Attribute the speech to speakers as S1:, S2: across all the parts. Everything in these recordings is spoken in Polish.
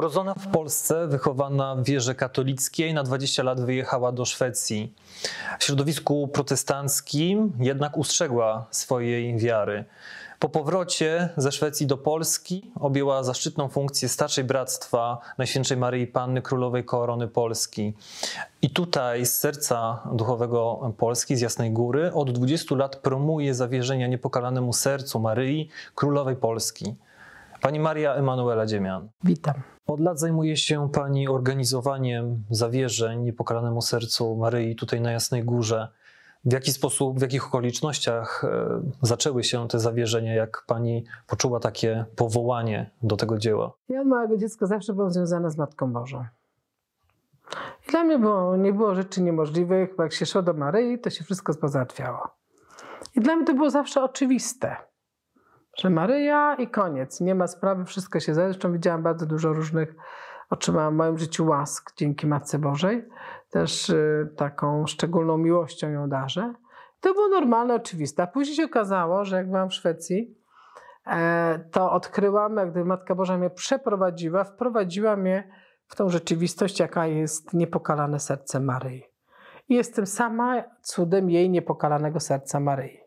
S1: Urodzona w Polsce, wychowana w wierze katolickiej, na 20 lat wyjechała do Szwecji. W środowisku protestanckim jednak ustrzegła swojej wiary. Po powrocie ze Szwecji do Polski objęła zaszczytną funkcję starszej bractwa Najświętszej Maryi Panny Królowej Korony Polski. I tutaj z serca duchowego Polski, z Jasnej Góry, od 20 lat promuje zawierzenia niepokalanemu sercu Maryi Królowej Polski. Pani Maria Emanuela Dziemian. Witam. Od lat zajmuje się Pani organizowaniem zawierzeń niepokalanemu sercu Maryi tutaj na Jasnej Górze. W jaki sposób, w jakich okolicznościach e, zaczęły się te zawierzenia, jak Pani poczuła takie powołanie do tego dzieła?
S2: Ja od małego dziecka zawsze byłam związana z Matką Bożą. I dla mnie było, nie było rzeczy niemożliwych, bo jak się szło do Maryi, to się wszystko pozałatwiało. I dla mnie to było zawsze oczywiste że Maryja i koniec, nie ma sprawy, wszystko się zdaje. Zresztą widziałam bardzo dużo różnych, otrzymałam w moim życiu łask dzięki Matce Bożej. Też y, taką szczególną miłością ją darzę. To było normalne, oczywiste. A później się okazało, że jak byłam w Szwecji, e, to odkryłam, jak gdyby Matka Boża mnie przeprowadziła, wprowadziła mnie w tą rzeczywistość, jaka jest niepokalane serce Maryi. I jestem sama cudem jej niepokalanego serca Maryi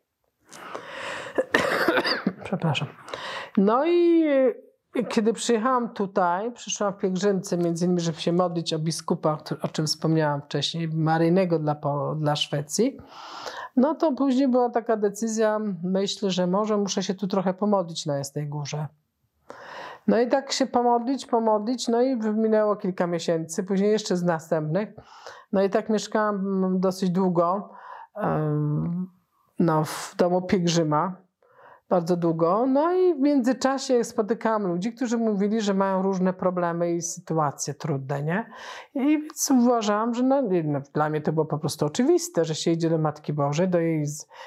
S2: przepraszam. No i e, kiedy przyjechałam tutaj, przyszłam w pielgrzymce między innymi, żeby się modlić o biskupa, o czym wspomniałam wcześniej, maryjnego dla, dla Szwecji. No to później była taka decyzja, myślę, że może muszę się tu trochę pomodlić na Jasnej Górze. No i tak się pomodlić, pomodlić, no i minęło kilka miesięcy, później jeszcze z następnych. No i tak mieszkałam mm, dosyć długo no, w domu pielgrzyma bardzo długo. No i w międzyczasie spotykałam ludzi, którzy mówili, że mają różne problemy i sytuacje trudne, nie? I więc uważałam, że no, no, dla mnie to było po prostu oczywiste, że się idzie do Matki Bożej, do jej,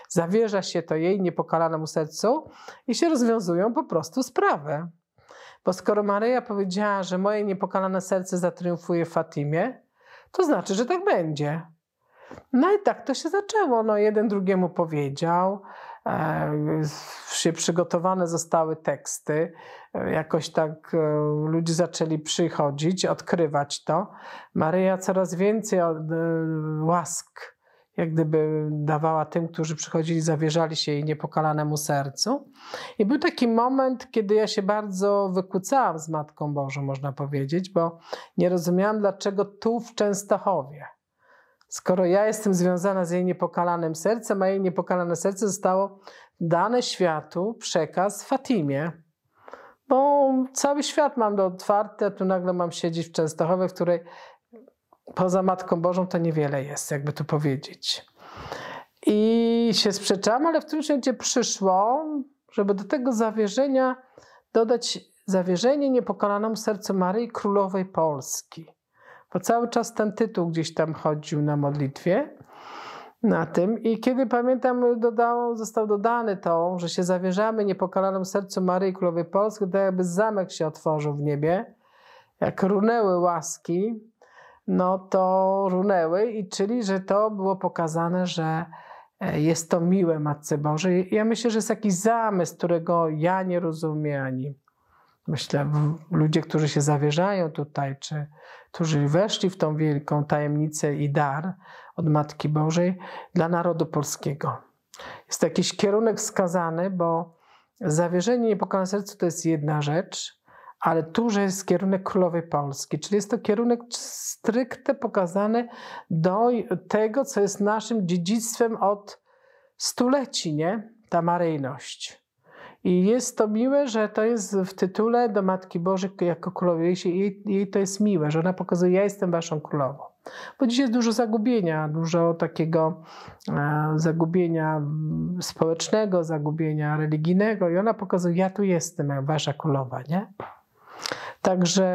S2: zawierza się to jej niepokalanemu sercu i się rozwiązują po prostu sprawy. Bo skoro Maryja powiedziała, że moje niepokalane serce zatriumfuje Fatimie, to znaczy, że tak będzie. No i tak to się zaczęło. No, jeden drugiemu powiedział. E, się przygotowane zostały teksty, e, jakoś tak e, ludzie zaczęli przychodzić, odkrywać to. Maryja coraz więcej łask jak gdyby dawała tym, którzy przychodzili, zawierzali się jej niepokalanemu sercu. I był taki moment, kiedy ja się bardzo wykłócałam z Matką Bożą, można powiedzieć, bo nie rozumiałam, dlaczego tu w Częstochowie – skoro ja jestem związana z jej niepokalanym sercem, a jej niepokalane serce zostało dane światu przekaz Fatimie. Bo cały świat mam do otwarte, a tu nagle mam siedzieć w Częstochowie, w której poza Matką Bożą to niewiele jest, jakby tu powiedzieć. I się sprzeczam, ale w tym momencie przyszło, żeby do tego zawierzenia dodać zawierzenie niepokalanemu sercu Maryi Królowej Polski bo cały czas ten tytuł gdzieś tam chodził na modlitwie na tym. I kiedy pamiętam, dodał, został dodany to, że się zawierzamy niepokalanym sercu Maryi Królowej Polski, to jakby zamek się otworzył w niebie, jak runęły łaski, no to runęły i czyli, że to było pokazane, że e, jest to miłe Matce Bożej. Ja myślę, że jest jakiś zamysł, którego ja nie rozumiem ani Myślę, ludzie, którzy się zawierzają tutaj, czy którzy weszli w tą wielką tajemnicę i dar od Matki Bożej dla narodu polskiego. Jest to jakiś kierunek wskazany, bo zawierzenie niepokalane sercu to jest jedna rzecz, ale tu, że jest kierunek Królowej Polski, czyli jest to kierunek stricte pokazany do tego, co jest naszym dziedzictwem od stuleci, nie? Ta maryjność. I jest to miłe, że to jest w tytule do Matki Bożej jako Królowej. Jej, jej to jest miłe, że ona pokazuje, ja jestem waszą królową. Bo dzisiaj jest dużo zagubienia, dużo takiego e, zagubienia społecznego, zagubienia religijnego i ona pokazuje, ja tu jestem, jak wasza królowa, nie? Także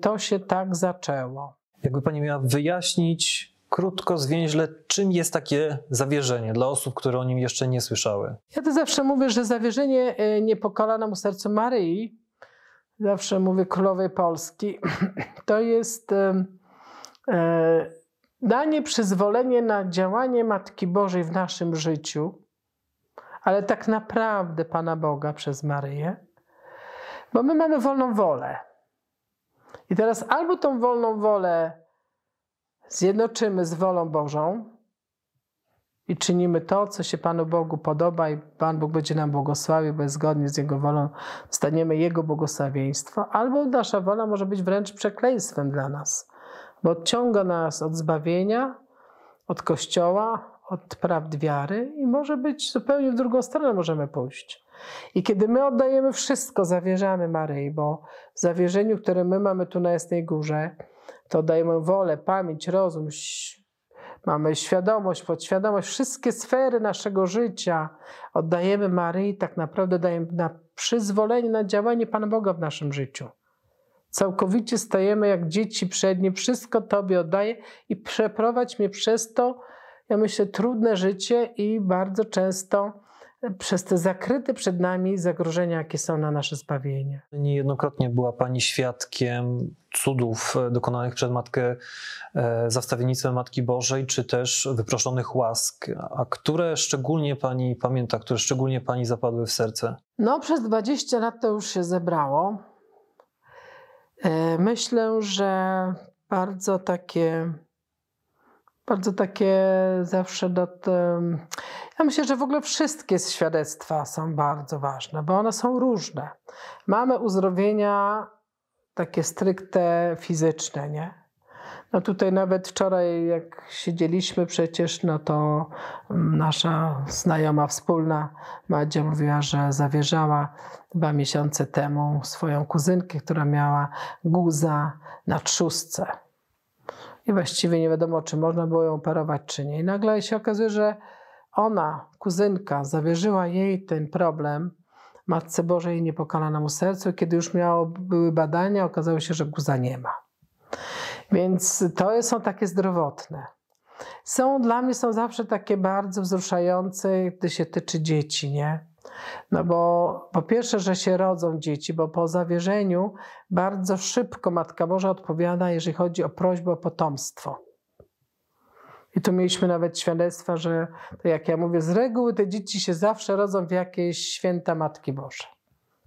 S2: to się tak zaczęło.
S1: Jakby Pani miała wyjaśnić krótko, zwięźle, czym jest takie zawierzenie dla osób, które o nim jeszcze nie słyszały?
S2: Ja to zawsze mówię, że zawierzenie e, mu sercu Maryi, zawsze mówię królowej Polski, to jest e, danie przyzwolenie na działanie Matki Bożej w naszym życiu, ale tak naprawdę Pana Boga przez Maryję, bo my mamy wolną wolę. I teraz albo tą wolną wolę zjednoczymy z wolą Bożą i czynimy to, co się Panu Bogu podoba i Pan Bóg będzie nam błogosławił, bo zgodnie z Jego wolą staniemy Jego błogosławieństwo, albo nasza wola może być wręcz przekleństwem dla nas, bo odciąga nas od zbawienia, od Kościoła, od prawd wiary i może być zupełnie w drugą stronę możemy pójść. I kiedy my oddajemy wszystko, zawierzamy Maryi, bo w zawierzeniu, które my mamy tu na Jasnej Górze, to dajemy wolę, pamięć, rozum, mamy świadomość, podświadomość, wszystkie sfery naszego życia oddajemy Maryi, tak naprawdę dajemy na przyzwolenie, na działanie Pana Boga w naszym życiu. Całkowicie stajemy jak dzieci przed Nim, wszystko Tobie oddaję i przeprowadź mnie przez to, ja myślę, trudne życie i bardzo często przez te zakryte przed nami zagrożenia, jakie są na nasze
S1: zbawienie. Niejednokrotnie była Pani świadkiem cudów e, dokonanych przez Matkę e, za wstawiennictwem Matki Bożej, czy też wyproszonych łask. A które szczególnie Pani pamięta, które szczególnie Pani zapadły w serce?
S2: No, przez 20 lat to już się zebrało. E, myślę, że bardzo takie bardzo takie zawsze do. Ja myślę, że w ogóle wszystkie świadectwa są bardzo ważne, bo one są różne. Mamy uzdrowienia takie stricte fizyczne, nie? No tutaj nawet wczoraj, jak siedzieliśmy przecież, no to mm, nasza znajoma wspólna Madzia mówiła, że zawierzała dwa miesiące temu swoją kuzynkę, która miała guza na trzustce i właściwie nie wiadomo, czy można było ją operować czy nie. I nagle się okazuje, że ona, kuzynka, zawierzyła jej ten problem Matce Bożej Niepokalanemu Sercu. Kiedy już miało, były badania, okazało się, że guza nie ma. Więc to są takie zdrowotne. Są, dla mnie są zawsze takie bardzo wzruszające, gdy się tyczy dzieci, nie? No bo po pierwsze, że się rodzą dzieci, bo po zawierzeniu bardzo szybko Matka Boża odpowiada, jeżeli chodzi o prośbę o potomstwo. I tu mieliśmy nawet świadectwa, że to jak ja mówię, z reguły te dzieci się zawsze rodzą w jakieś święta Matki Bożej.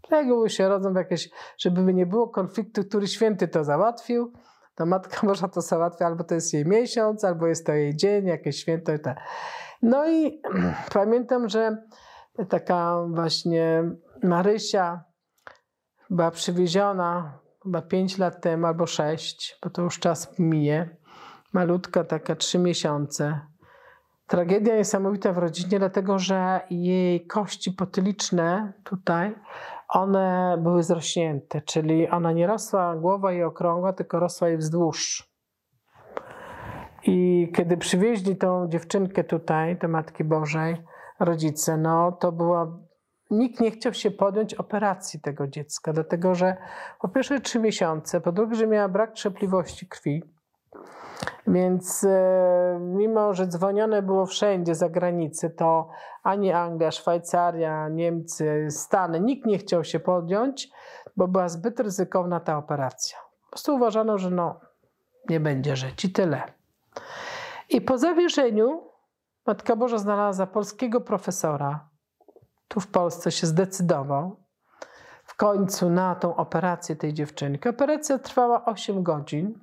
S2: Z reguły się rodzą w jakieś, żeby nie było konfliktu, który święty to załatwił, to Matka Boża to załatwia, albo to jest jej miesiąc, albo jest to jej dzień, jakieś święto i tak. No i pamiętam, że taka właśnie Marysia była przywieziona chyba 5 lat temu albo 6, bo to już czas minie. Malutka, taka 3 miesiące. Tragedia niesamowita w rodzinie, dlatego że jej kości potyliczne tutaj, one były zrośnięte, czyli ona nie rosła głowa jej okrągła, tylko rosła jej wzdłuż. I kiedy przywieźli tą dziewczynkę tutaj, do Matki Bożej, rodzice, no to była. Nikt nie chciał się podjąć operacji tego dziecka, dlatego że po pierwsze trzy miesiące, po drugie, że miała brak trzepliwości krwi. Więc e, mimo, że dzwonione było wszędzie za granicę, to ani Anglia, Szwajcaria, Niemcy, Stany, nikt nie chciał się podjąć, bo była zbyt ryzykowna ta operacja. Po prostu uważano, że no, nie będzie żyć i tyle. I po zawieszeniu Matka Boża znalazła polskiego profesora. Tu w Polsce się zdecydował w końcu na tą operację tej dziewczynki. Operacja trwała 8 godzin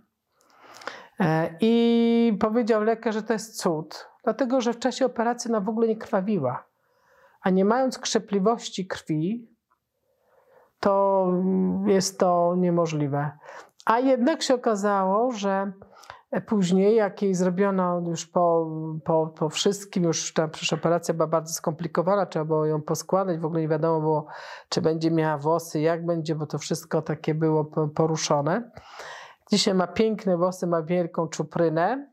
S2: e, i powiedział lekarz, że to jest cud, dlatego że w czasie operacji ona w ogóle nie krwawiła. A nie mając krzepliwości krwi, to jest to niemożliwe. A jednak się okazało, że Później, jak jej zrobiono już po, po, po wszystkim, już ta operacja była bardzo skomplikowana, trzeba było ją poskładać, w ogóle nie wiadomo było, czy będzie miała włosy, jak będzie, bo to wszystko takie było poruszone. Dzisiaj ma piękne włosy, ma wielką czuprynę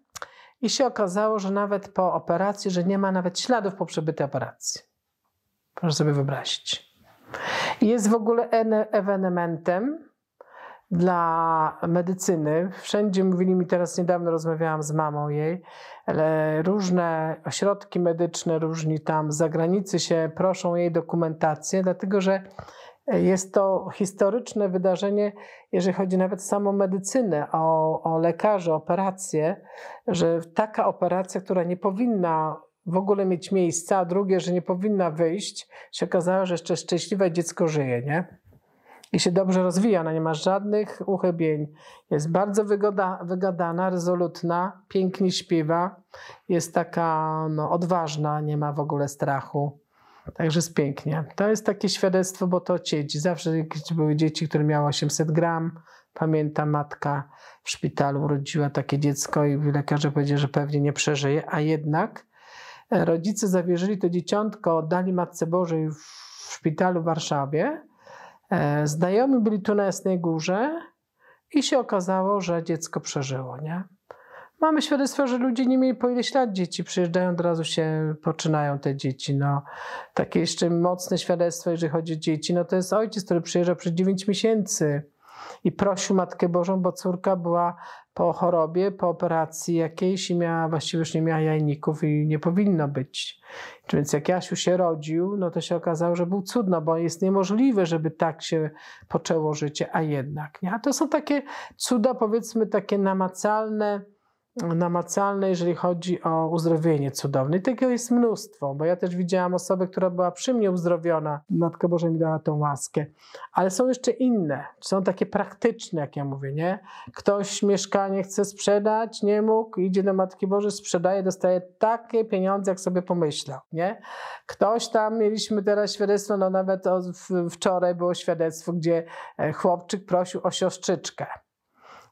S2: i się okazało, że nawet po operacji, że nie ma nawet śladów po przebytej operacji. Proszę sobie wyobrazić. Jest w ogóle ewenementem, dla medycyny. Wszędzie mówili mi teraz, niedawno rozmawiałam z mamą jej, różne ośrodki medyczne, różni tam z zagranicy się proszą jej dokumentację, dlatego że jest to historyczne wydarzenie, jeżeli chodzi nawet o samą medycynę, o, o lekarzy, operacje, że taka operacja, która nie powinna w ogóle mieć miejsca, a drugie, że nie powinna wyjść, się okazało, że jeszcze szczęśliwe dziecko żyje, nie? i się dobrze rozwija. Ona nie ma żadnych uchybień. Jest bardzo wygoda, wygadana, rezolutna, pięknie śpiewa. Jest taka no, odważna, nie ma w ogóle strachu. Także jest pięknie. To jest takie świadectwo, bo to dzieci. Zawsze były dzieci, które miały 800 gram. Pamiętam, matka w szpitalu urodziła takie dziecko i lekarze powiedzieli, że pewnie nie przeżyje, a jednak e, rodzice zawierzyli to dzieciątko, oddali Matce Bożej w szpitalu w Warszawie E, znajomi byli tu na Jasnej Górze i się okazało, że dziecko przeżyło, nie? Mamy świadectwo, że ludzie nie mieli po ileś lat dzieci, przyjeżdżają, od razu się poczynają te dzieci. No, takie jeszcze mocne świadectwo, jeżeli chodzi o dzieci, no to jest ojciec, który przyjeżdża przez 9 miesięcy i prosił Matkę Bożą, bo córka była po chorobie, po operacji jakiejś i miała, właściwie już nie miała jajników i nie powinno być. Więc jak Jasiu się rodził, no to się okazało, że był cudno, bo jest niemożliwe, żeby tak się poczęło życie, a jednak. Nie? A to są takie cuda, powiedzmy, takie namacalne, namacalne, jeżeli chodzi o uzdrowienie cudowne. I tego jest mnóstwo, bo ja też widziałam osobę, która była przy mnie uzdrowiona. Matka Boże mi dała tą łaskę. Ale są jeszcze inne, są takie praktyczne, jak ja mówię, nie? Ktoś mieszkanie chce sprzedać, nie mógł, idzie do Matki Boży, sprzedaje, dostaje takie pieniądze, jak sobie pomyślał, nie? Ktoś tam, mieliśmy teraz świadectwo, no nawet wczoraj było świadectwo, gdzie e, chłopczyk prosił o siostrzyczkę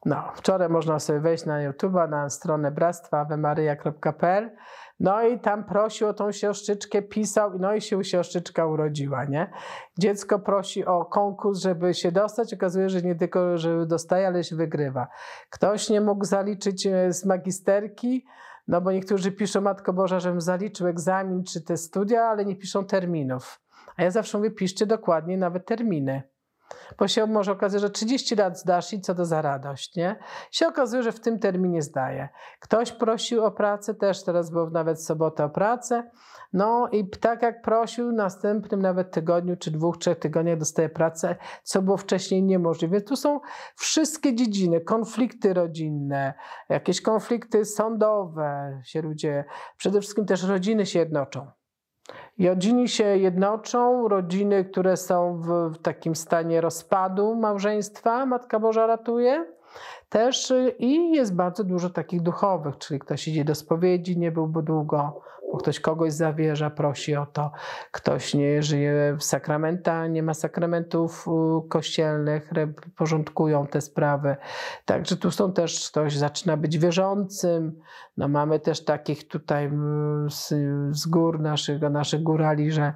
S2: no, wczoraj można sobie wejść na YouTube'a, na stronę bractwa wemaryja.pl. No i tam prosił o tą siostrzyczkę, pisał, no i się siostrzyczka urodziła, nie? Dziecko prosi o konkurs, żeby się dostać. Okazuje, się, że nie tylko, że dostaje, ale się wygrywa. Ktoś nie mógł zaliczyć e, z magisterki, no bo niektórzy piszą, Matko Boża, żebym zaliczył egzamin czy te studia, ale nie piszą terminów. A ja zawsze mówię, piszcie dokładnie nawet terminy. Bo się może okazać, że 30 lat zdasz i co to za radość, nie? Się okazuje, że w tym terminie zdaje. Ktoś prosił o pracę, też teraz był nawet sobotę o pracę. No i tak jak prosił, następnym nawet tygodniu, czy dwóch, trzech tygodniach dostaje pracę, co było wcześniej niemożliwe. Tu są wszystkie dziedziny, konflikty rodzinne, jakieś konflikty sądowe się ludzie, przede wszystkim też rodziny się jednoczą. Jodzini się jednoczą, rodziny, które są w, w takim stanie rozpadu małżeństwa, Matka Boża ratuje też y, i jest bardzo dużo takich duchowych, czyli ktoś idzie do spowiedzi, nie byłby długo ktoś kogoś zawierza, prosi o to, ktoś nie żyje w sakramenta, nie ma sakramentów kościelnych, porządkują te sprawy. Także tu są też, ktoś zaczyna być wierzącym, no mamy też takich tutaj z, z gór naszych, naszych górali, że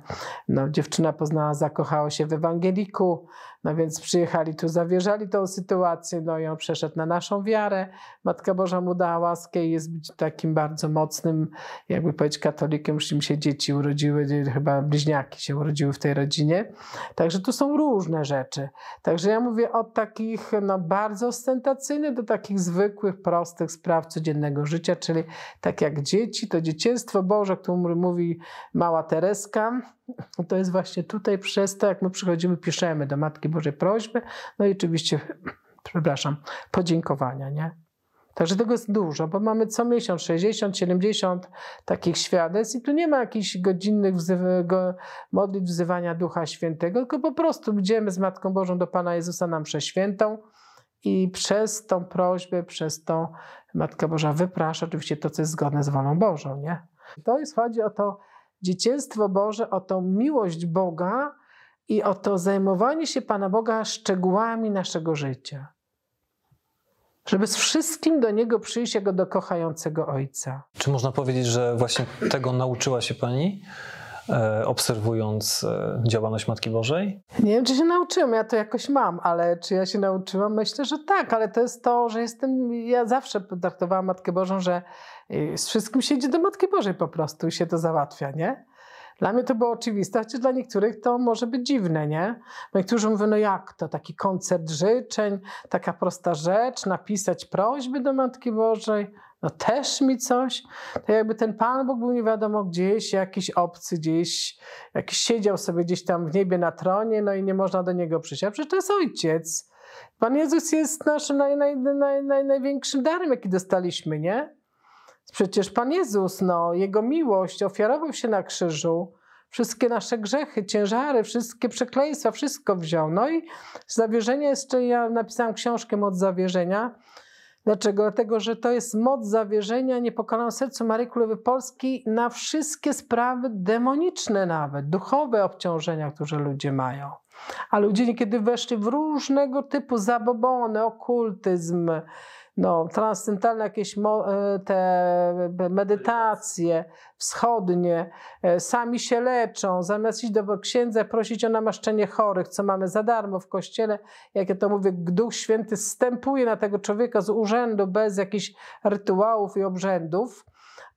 S2: no, dziewczyna poznała, zakochała się w ewangeliku, no więc przyjechali tu, zawierzali tą sytuację, no i on przeszedł na naszą wiarę. Matka Boża mu dała łaskę i jest takim bardzo mocnym, jakby powiedzieć, katolikiem. Już im się dzieci urodziły, chyba bliźniaki się urodziły w tej rodzinie. Także tu są różne rzeczy. Także ja mówię od takich no, bardzo ostentacyjnych do takich zwykłych, prostych spraw codziennego życia, czyli tak jak dzieci, to dzieciństwo Boże, o którym mówi mała Tereska, to jest właśnie tutaj przez to, jak my przychodzimy, piszemy do Matki Bożej, Bożej prośby, no i oczywiście, przepraszam, podziękowania, nie? Także tego jest dużo, bo mamy co miesiąc 60, 70 takich świadectw i tu nie ma jakichś godzinnych wzyw, go, modlitw wzywania Ducha Świętego, tylko po prostu idziemy z Matką Bożą do Pana Jezusa nam przeświętą świętą i przez tą prośbę, przez tą Matka Boża wyprasza oczywiście to, co jest zgodne z wolą Bożą, nie? To jest, chodzi o to dzieciństwo Boże, o tą miłość Boga, i o to zajmowanie się Pana Boga szczegółami naszego życia. Żeby z wszystkim do Niego przyjść jako do kochającego Ojca.
S1: Czy można powiedzieć, że właśnie tego nauczyła się Pani? E, obserwując e, działalność Matki Bożej?
S2: Nie wiem, czy się nauczyłam, ja to jakoś mam, ale czy ja się nauczyłam? Myślę, że tak, ale to jest to, że jestem, ja zawsze traktowałam Matkę Bożą, że e, z wszystkim się idzie do Matki Bożej po prostu i się to załatwia, nie? Dla mnie to było oczywiste, chociaż dla niektórych to może być dziwne, nie? Niektórzy mówią, no jak to, taki koncert życzeń, taka prosta rzecz, napisać prośby do Matki Bożej, no też mi coś. To jakby ten Pan Bóg był nie wiadomo gdzieś, jakiś obcy gdzieś, jakiś siedział sobie gdzieś tam w niebie na tronie, no i nie można do Niego przyjść. A przecież to jest Ojciec. Pan Jezus jest naszym naj, naj, naj, największym darem, jaki dostaliśmy, nie? Przecież Pan Jezus, no, Jego miłość ofiarował się na krzyżu, wszystkie nasze grzechy, ciężary, wszystkie przekleństwa, wszystko wziął. No i zawierzenie jeszcze, ja napisałam książkę Moc Zawierzenia. Dlaczego? Dlatego, że to jest moc zawierzenia niepokalaną sercu Marii Królowej Polski na wszystkie sprawy demoniczne nawet, duchowe obciążenia, które ludzie mają. A ludzie niekiedy weszli w różnego typu zabobony, okultyzm, no, transcendentalne jakieś e, te medytacje wschodnie, e, sami się leczą, zamiast iść do księdza prosić o namaszczenie chorych, co mamy za darmo w kościele, jak ja to mówię, Duch Święty stępuje na tego człowieka z urzędu bez jakichś rytuałów i obrzędów,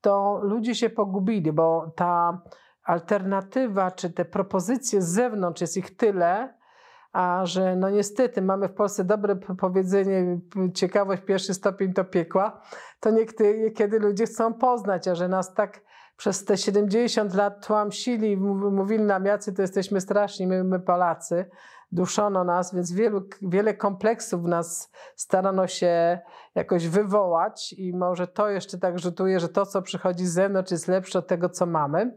S2: to ludzie się pogubili, bo ta alternatywa czy te propozycje z zewnątrz jest ich tyle, a że no niestety mamy w Polsce dobre powiedzenie, ciekawość pierwszy stopień to piekła, to niekiedy ludzie chcą poznać, a że nas tak przez te 70 lat tłamsili, mówili nam jacy to jesteśmy straszni, my, my Polacy, duszono nas, więc wielu, wiele kompleksów w nas starano się jakoś wywołać i może to jeszcze tak rzutuje, że to co przychodzi z zewnątrz jest lepsze od tego co mamy.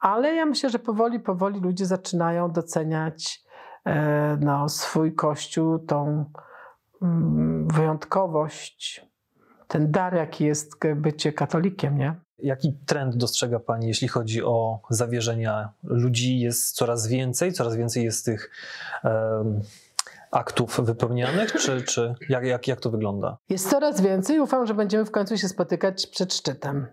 S2: Ale ja myślę, że powoli, powoli ludzie zaczynają doceniać E, no, swój kościół, tą mm, wyjątkowość, ten dar, jaki jest bycie katolikiem, nie?
S1: Jaki trend dostrzega Pani, jeśli chodzi o zawierzenia ludzi? Jest coraz więcej, coraz więcej jest tych um, aktów wypełnianych, czy, czy jak, jak, jak to wygląda?
S2: Jest coraz więcej. Ufam, że będziemy w końcu się spotykać przed szczytem.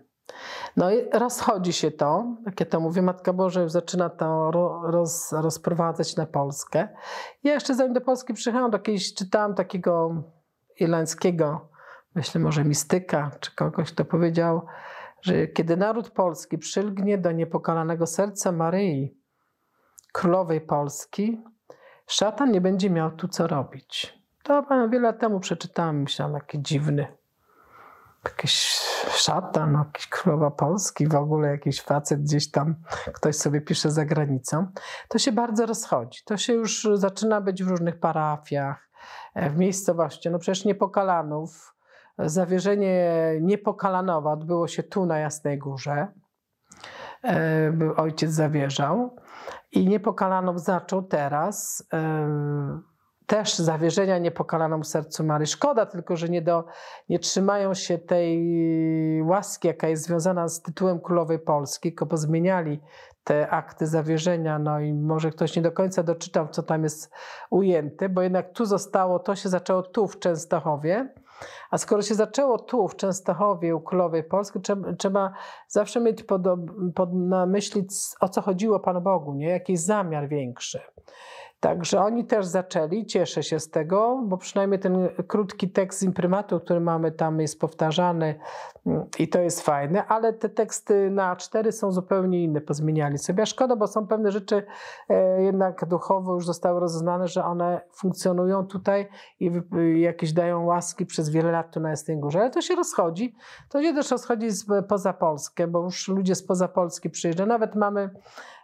S2: No i rozchodzi się to, jak ja to mówię, Matka Boże już zaczyna to roz, rozprowadzać na Polskę. Ja jeszcze zanim do Polski przyjechałam, to jakiejś, czytałam takiego irlandzkiego, myślę może mistyka, czy kogoś, kto powiedział, że kiedy naród polski przylgnie do niepokalanego serca Maryi, królowej Polski, szatan nie będzie miał tu co robić. To wiele temu przeczytałam, myślałam, jaki dziwny jakiś szatan, jakiś królowa Polski, w ogóle jakiś facet gdzieś tam, ktoś sobie pisze za granicą, to się bardzo rozchodzi. To się już zaczyna być w różnych parafiach, e, w miejscowości. No przecież Niepokalanów, e, zawierzenie Niepokalanowa odbyło się tu na Jasnej Górze. E, ojciec zawierzał i Niepokalanów zaczął teraz też zawierzenia niepokalanemu sercu Marii. Szkoda tylko, że nie, do, nie trzymają się tej łaski, jaka jest związana z tytułem Królowej Polski, tylko pozmieniali te akty zawierzenia, no i może ktoś nie do końca doczytał, co tam jest ujęte, bo jednak tu zostało, to się zaczęło tu w Częstochowie, a skoro się zaczęło tu w Częstochowie u Królowej Polski, trzeba, trzeba zawsze mieć pod, pod, na myśli, o co chodziło Panu Bogu, nie? jakiś zamiar większy. Także oni też zaczęli, cieszę się z tego, bo przynajmniej ten krótki tekst z imprymatu, który mamy tam jest powtarzany mm, i to jest fajne, ale te teksty na A4 są zupełnie inne, pozmieniali sobie. A szkoda, bo są pewne rzeczy e, jednak duchowo już zostały rozeznane, że one funkcjonują tutaj i y, jakieś dają łaski przez wiele lat tu na Jasnej Górze, ale to się rozchodzi. To się też rozchodzi z, poza Polskę, bo już ludzie spoza Polski przyjeżdżają. Nawet mamy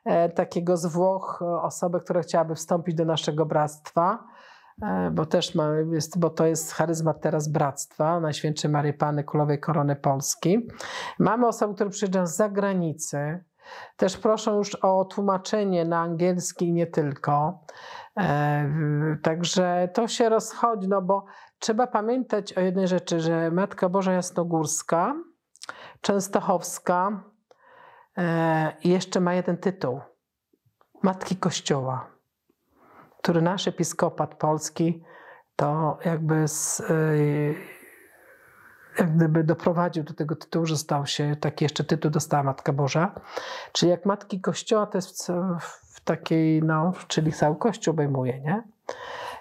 S2: E, takiego z Włoch, e, osobę, która chciałaby wstąpić do naszego bractwa, e, bo też ma, jest, bo to jest charyzmat teraz bractwa Najświętszej Marii Panny Królowej Korony Polski. Mamy osoby, które przyjeżdżają z zagranicy, też proszą już o tłumaczenie na angielski i nie tylko. Także to się rozchodzi, no bo trzeba pamiętać o jednej rzeczy, że Matka Boża Jasnogórska, Częstochowska, E, I jeszcze ma jeden tytuł: Matki Kościoła, który nasz episkopat polski to jakby z, e, jak gdyby doprowadził do tego tytułu, że stał się taki jeszcze tytuł dostała Matka Boża. Czyli jak Matki Kościoła to jest w, w takiej, no, czyli cały Kościół obejmuje, nie?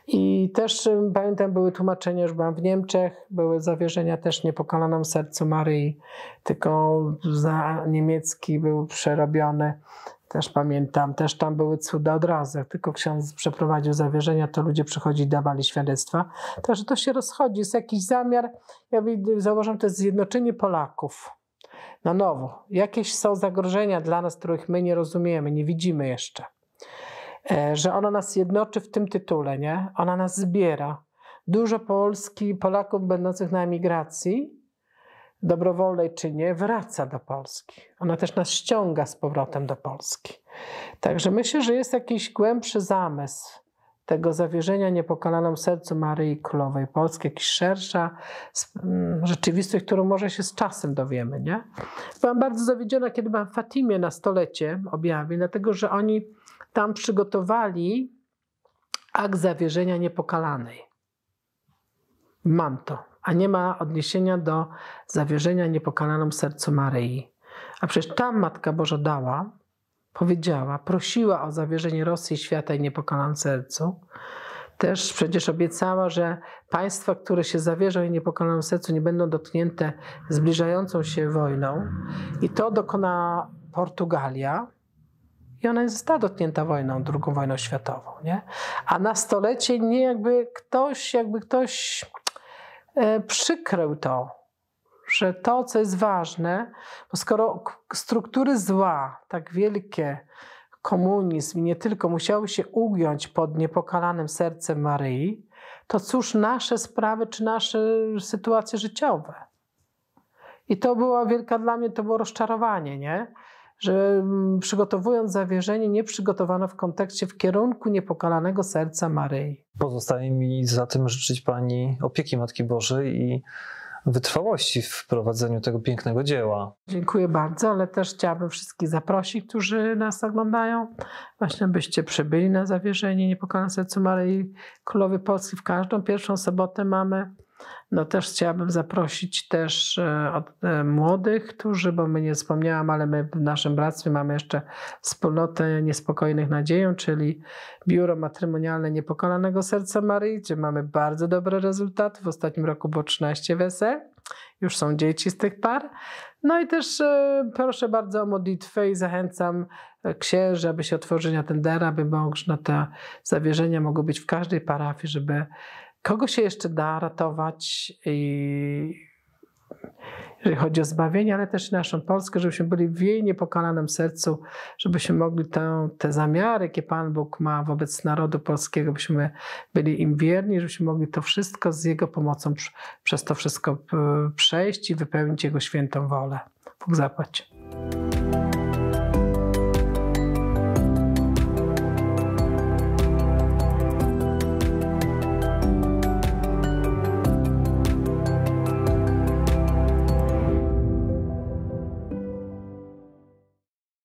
S2: I też pamiętam, były tłumaczenia, że byłam w Niemczech, były zawierzenia też niepokolaną sercu Maryi, tylko za niemiecki był przerobiony. Też pamiętam, też tam były cuda od razu. Jak tylko ksiądz przeprowadził zawierzenia, to ludzie przychodzili dawali świadectwa. Także to się rozchodzi, jest jakiś zamiar. Ja założę to jest zjednoczenie Polaków na nowo. Jakieś są zagrożenia dla nas, których my nie rozumiemy, nie widzimy jeszcze. E, że ona nas jednoczy w tym tytule, nie? Ona nas zbiera. Dużo Polski, Polaków będących na emigracji, dobrowolnej czy nie, wraca do Polski. Ona też nas ściąga z powrotem do Polski. Także myślę, że jest jakiś głębszy zamysł tego zawierzenia niepokalaną sercu Maryi Królowej Polski, jakiś szersza mm, rzeczywistość, którą może się z czasem dowiemy, nie? Byłam bardzo zawiedziona, kiedy byłam w Fatimie na stolecie objawie, dlatego że oni tam przygotowali akt zawierzenia niepokalanej. Mam to, a nie ma odniesienia do zawierzenia niepokalaną sercu Maryi. A przecież tam Matka Boża dała, powiedziała, prosiła o zawierzenie Rosji, świata i niepokalanym sercu. Też przecież obiecała, że państwa, które się zawierzą i niepokalaną sercu, nie będą dotknięte zbliżającą się wojną. I to dokonała Portugalia i ona jest została dotknięta wojną, drugą wojną światową, nie? A na stolecie nie jakby ktoś, jakby ktoś e, przykrył to, że to, co jest ważne, bo skoro struktury zła, tak wielkie, komunizm nie tylko musiały się ugiąć pod niepokalanym sercem Maryi, to cóż nasze sprawy czy nasze sytuacje życiowe? I to była wielka dla mnie, to było rozczarowanie, nie? że mm, przygotowując zawierzenie, nie przygotowano w kontekście w kierunku niepokalanego serca Maryi.
S1: Pozostaje mi za tym życzyć Pani opieki Matki Bożej i wytrwałości w prowadzeniu tego pięknego dzieła.
S2: Dziękuję bardzo, ale też chciałabym wszystkich zaprosić, którzy nas oglądają, właśnie byście przybyli na zawierzenie Niepokalane Sercu Maryi Królowy Polski. W każdą pierwszą sobotę mamy no też chciałabym zaprosić też e, od e, młodych, którzy, bo my nie wspomniałam, ale my w naszym bractwie mamy jeszcze wspólnotę Niespokojnych Nadzieją, czyli biuro matrymonialne Niepokolanego Serca Maryi, gdzie mamy bardzo dobre rezultaty. W ostatnim roku było 13 wesel, już są dzieci z tych par. No i też e, proszę bardzo o modlitwę i zachęcam księży, aby się otworzyli na tendera, aby mąż na te zawierzenia mogły być w każdej parafii, żeby Kogo się jeszcze da ratować, i, jeżeli chodzi o zbawienie, ale też naszą Polskę, żebyśmy byli w jej niepokalanym sercu, żebyśmy mogli te zamiary, jakie Pan Bóg ma wobec narodu polskiego, byśmy byli im wierni, żebyśmy mogli to wszystko z Jego pomocą przez to wszystko e, przejść i wypełnić Jego świętą wolę. Bóg zapłać.